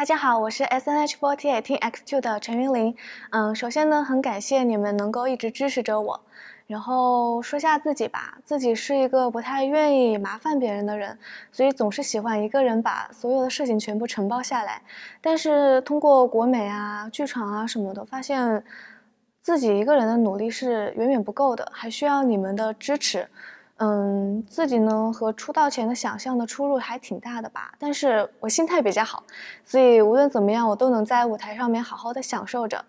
大家好，我是 S N H Fourteen X Two 的陈云林。嗯，首先呢，很感谢你们能够一直支持着我。然后说下自己吧，自己是一个不太愿意麻烦别人的人，所以总是喜欢一个人把所有的事情全部承包下来。但是通过国美啊、剧场啊什么的，发现自己一个人的努力是远远不够的，还需要你们的支持。嗯，自己呢和出道前的想象的出入还挺大的吧。但是我心态比较好，所以无论怎么样，我都能在舞台上面好好的享受着。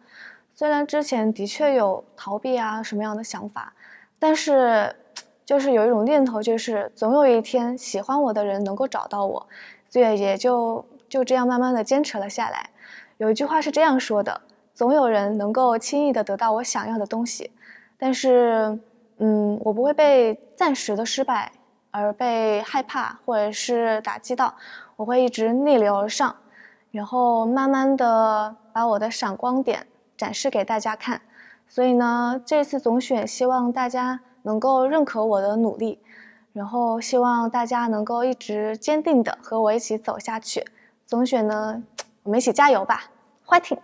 虽然之前的确有逃避啊什么样的想法，但是就是有一种念头，就是总有一天喜欢我的人能够找到我，所以也就就这样慢慢的坚持了下来。有一句话是这样说的：总有人能够轻易的得到我想要的东西，但是。嗯，我不会被暂时的失败而被害怕或者是打击到，我会一直逆流而上，然后慢慢的把我的闪光点展示给大家看。所以呢，这次总选希望大家能够认可我的努力，然后希望大家能够一直坚定的和我一起走下去。总选呢，我们一起加油吧，fighting！